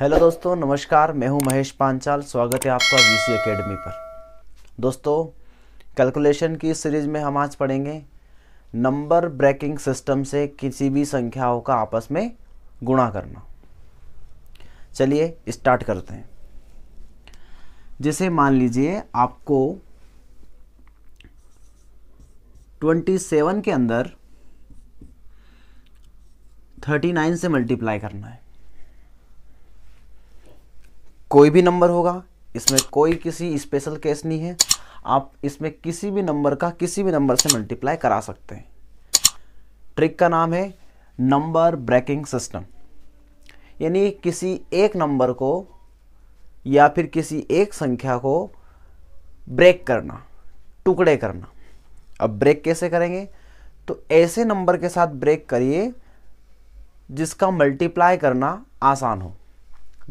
hello दोस्तों नमस्कार मैं हूं महेश पांचाल स्वागत है आपका वी सी अकेडमी पर दोस्तों कैलकुलेशन की सीरीज में हम आज पढ़ेंगे नंबर ब्रेकिंग सिस्टम से किसी भी संख्याओं का आपस में गुणा करना चलिए स्टार्ट करते हैं जैसे मान लीजिए आपको 27 के अंदर 39 से मल्टीप्लाई करना है कोई भी नंबर होगा इसमें कोई किसी स्पेशल केस नहीं है आप इसमें किसी भी नंबर का किसी भी नंबर से मल्टीप्लाई करा सकते हैं ट्रिक का नाम है नंबर ब्रेकिंग सिस्टम यानी किसी एक नंबर को या फिर किसी एक संख्या को ब्रेक करना टुकड़े करना अब ब्रेक कैसे करेंगे तो ऐसे नंबर के साथ ब्रेक करिए जिसका मल्टीप्लाई करना आसान हो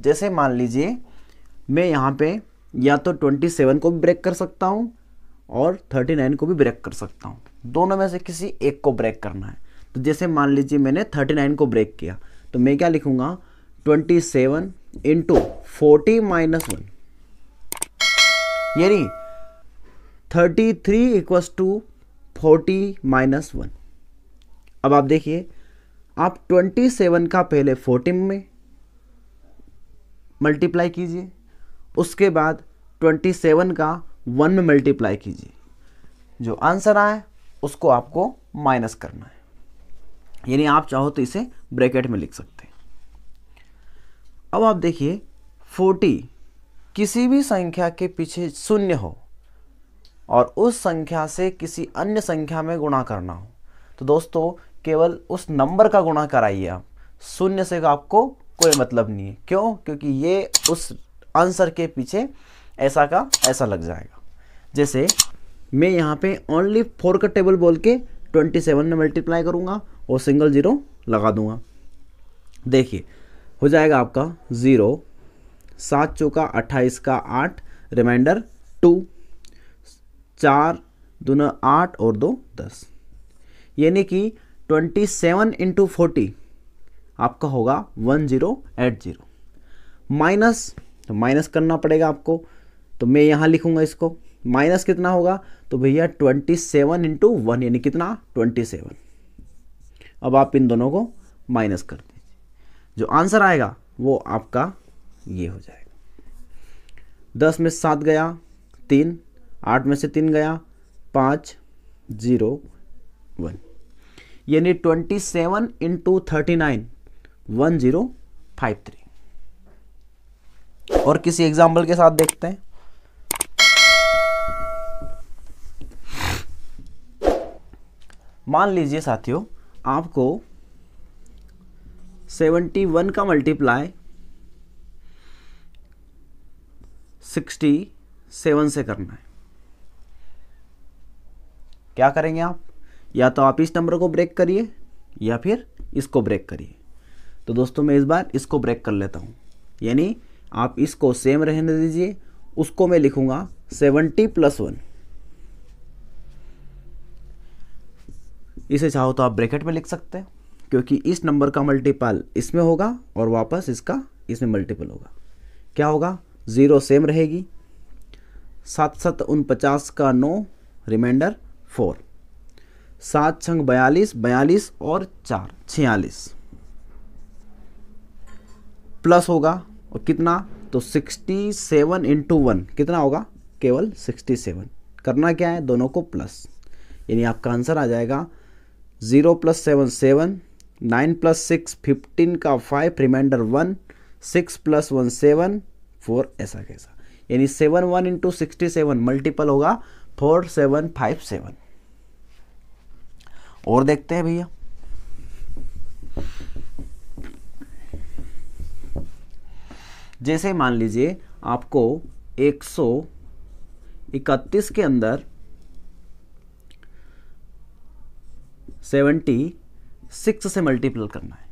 जैसे मान लीजिए मैं यहाँ पे या तो 27 को भी ब्रेक कर सकता हूँ और 39 को भी ब्रेक कर सकता हूँ दोनों में से किसी एक को ब्रेक करना है तो जैसे मान लीजिए मैंने 39 को ब्रेक किया तो मैं क्या लिखूँगा 27 seven into forty minus one यानी thirty three equals two forty minus one अब आप देखिए आप 27 का पहले 14 में मल्टीप्लाई कीजिए उसके बाद 27 का वन में मल्टीप्लाई कीजिए जो आंसर आए उसको आपको माइनस करना है यानी आप चाहो तो इसे ब्रैकेट में लिख सकते हैं अब आप देखिए 40 किसी भी संख्या के पीछे शून्य हो और उस संख्या से किसी अन्य संख्या में गुणा करना हो तो दोस्तों केवल उस नंबर का गुणा कराइए आप शून्य से आपको कोई मतलब नहीं है क्यों क्योंकि ये उस आंसर के पीछे ऐसा का ऐसा लग जाएगा जैसे मैं यहाँ पे ओनली फोर का टेबल बोल के ट्वेंटी सेवन में मल्टीप्लाई करूँगा और सिंगल ज़ीरो लगा दूंगा देखिए हो जाएगा आपका ज़ीरो सात चौका अट्ठाईस का आठ रिमाइंडर टू चार दोनों आठ और दो दस यानी कि ट्वेंटी सेवन इंटू फोर्टी आपका होगा one zero eight zero minus तो माइनस करना पड़ेगा आपको तो मैं यहाँ लिखूंगा इसको माइनस कितना होगा तो भैया ट्वेंटी सेवन इंटू वन यानी कितना ट्वेंटी सेवन अब आप इन दोनों को माइनस कर दीजिए जो आंसर आएगा वो आपका ये हो जाएगा दस में सात गया तीन आठ में से तीन गया पाँच जीरो वन यानी twenty seven into thirty nine one zero five three और किसी एग्जाम्पल के साथ देखते हैं मान लीजिए साथियों आपको 71 का मल्टीप्लाई 67 से करना है क्या करेंगे आप या तो आप इस नंबर को ब्रेक करिए या फिर इसको ब्रेक करिए तो दोस्तों मैं इस बार इसको ब्रेक कर लेता हूं यानी आप इसको सेम रहने दीजिए उसको मैं लिखूंगा सेवेंटी प्लस वन इसे चाहो तो आप ब्रैकेट में लिख सकते हैं क्योंकि इस नंबर का मल्टीपल इसमें होगा और वापस इसका इसमें मल्टीपल होगा क्या होगा ज़ीरो सेम रहेगी सात सत उन पचास का नौ रिमाइंडर फोर सात छंग बयालीस बयालीस और चार छियालीस प्लस होगा और कितना तो 67 सेवन इंटू वन कितना होगा केवल 67 करना क्या है दोनों को प्लस यानी आपका आंसर आ जाएगा zero plus seven seven nine plus six fifteen का five remainder one six plus one seven four ऐसा कैसा यानी seven one into sixty seven multiple होगा फोर सेवन फाइव सेवन और देखते हैं भैया जैसे मान लीजिए आपको 131 के अंदर 76 से मल्टीप्ल करना है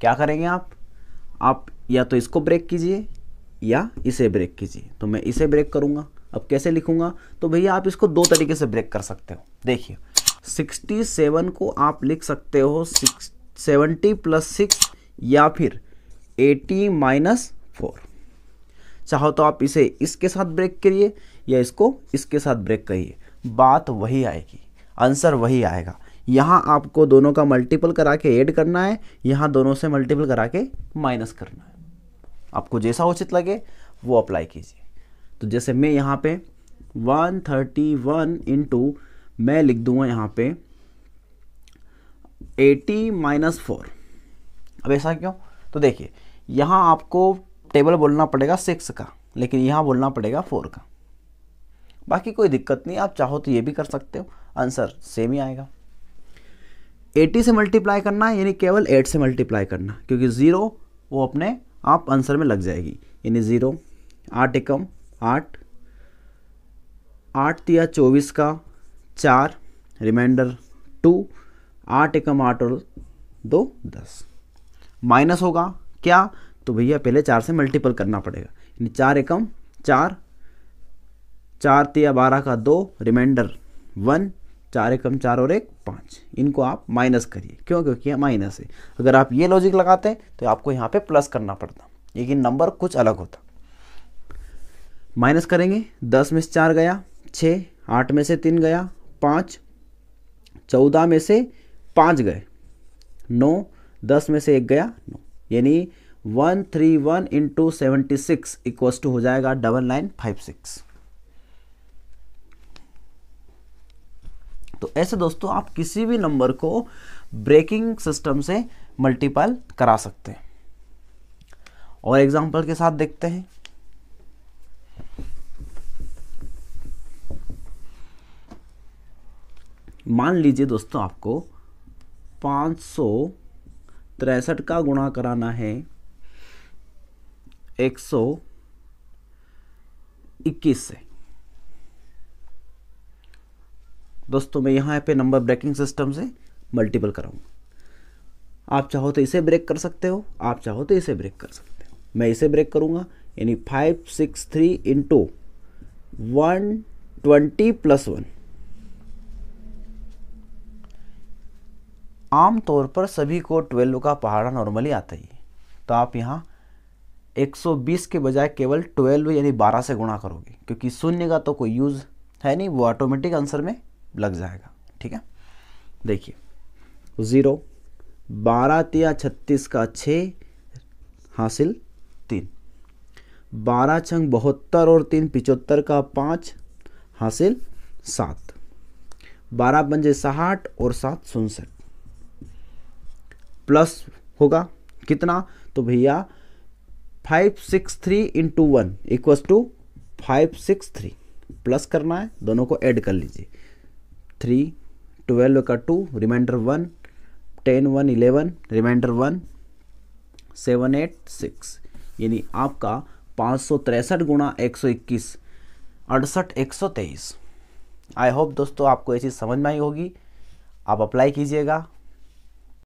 क्या करेंगे आप आप या तो इसको ब्रेक कीजिए या इसे ब्रेक कीजिए तो मैं इसे ब्रेक करूंगा अब कैसे लिखूंगा तो भैया आप इसको दो तरीके से ब्रेक कर सकते हो देखिए 67 को आप लिख सकते हो सिक्स सेवेंटी प्लस सिक्स या फिर एटी माइनस फोर चाहो तो आप इसे इसके साथ ब्रेक करिए या इसको इसके साथ ब्रेक करिए बात वही आएगी आंसर वही आएगा यहाँ आपको दोनों का मल्टीपल करा के ऐड करना है यहाँ दोनों से मल्टीपल करा के माइनस करना है आपको जैसा उचित लगे वो अप्लाई कीजिए तो जैसे मैं यहाँ पे 131 थर्टी वन मैं लिख दूंगा यहाँ पे 80 माइनस फोर अब ऐसा क्यों तो देखिए यहाँ आपको टेबल बोलना पड़ेगा सिक्स का लेकिन यहाँ बोलना पड़ेगा फोर का बाकी कोई दिक्कत नहीं आप चाहो तो ये भी कर सकते हो आंसर सेम ही आएगा 80 से मल्टीप्लाई करना यानी केवल 8 से मल्टीप्लाई करना क्योंकि ज़ीरो वो अपने आप आंसर में लग जाएगी यानी ज़ीरो आठ एकम आठ आठ या चौबीस का चार रिमाइंडर टू आठ एकम आठ और दो दस माइनस होगा क्या तो भैया पहले चार से मल्टीपल करना पड़ेगा यानी चार एकम चार चार तिया बारह का दो रिमाइंडर वन चार एकम चार और एक पाँच इनको आप माइनस करिए क्यों क्योंकि माइनस है अगर आप ये लॉजिक लगाते तो आपको यहाँ पे प्लस करना पड़ता लेकिन नंबर कुछ अलग होता माइनस करेंगे दस में से चार गया छः आठ में से तीन गया पाँच चौदह में से पाँच गए नौ दस में से एक गया नौ यानी one three one into seventy six equals two हो जाएगा डबल नाइन फाइव सिक्स तो ऐसे दोस्तों आप किसी भी नंबर को ब्रेकिंग सिस्टम से मल्टीपल करा सकते हैं और एग्जांपल के साथ देखते हैं मान लीजिए दोस्तों आपको पांच सौ तिरसठ का गुणा कराना है एक सौ इक्कीस से दोस्तों मैं यहाँ पे नंबर ब्रेकिंग सिस्टम से मल्टीपल कराऊंगा आप चाहो तो इसे ब्रेक कर सकते हो आप चाहो तो इसे ब्रेक कर सकते हो मैं इसे ब्रेक करूँगा यानी five six three into one twenty plus one आम तौर पर सभी को 12 का पहाड़ा नॉर्मली आता ही है तो आप यहाँ 120 के बजाय केवल 12 यानी 12 से गुणा करोगे क्योंकि शून्य का तो कोई यूज़ है नहीं वो ऑटोमेटिक आंसर में लग जाएगा ठीक है देखिए ज़ीरो बारह तिया छत्तीस का छः हासिल तीन बारह छंग बहत्तर और तीन पिचहत्तर का पाँच हासिल सात बारह पंजे साठ और सात सुनसठ प्लस होगा कितना तो भैया five six three into one equals two five six three plus करना है दोनों को ऐड कर लीजिए थ्री ट्वेल्व का two remainder one ten one eleven remainder one seven eight six यानी आपका पाँच सौ तिरसठ गुणा एक सौ इक्कीस अड़सठ एक सौ तेईस आई होप दोस्तों आपको ऐसी समझ में आई होगी आप अप्लाई कीजिएगा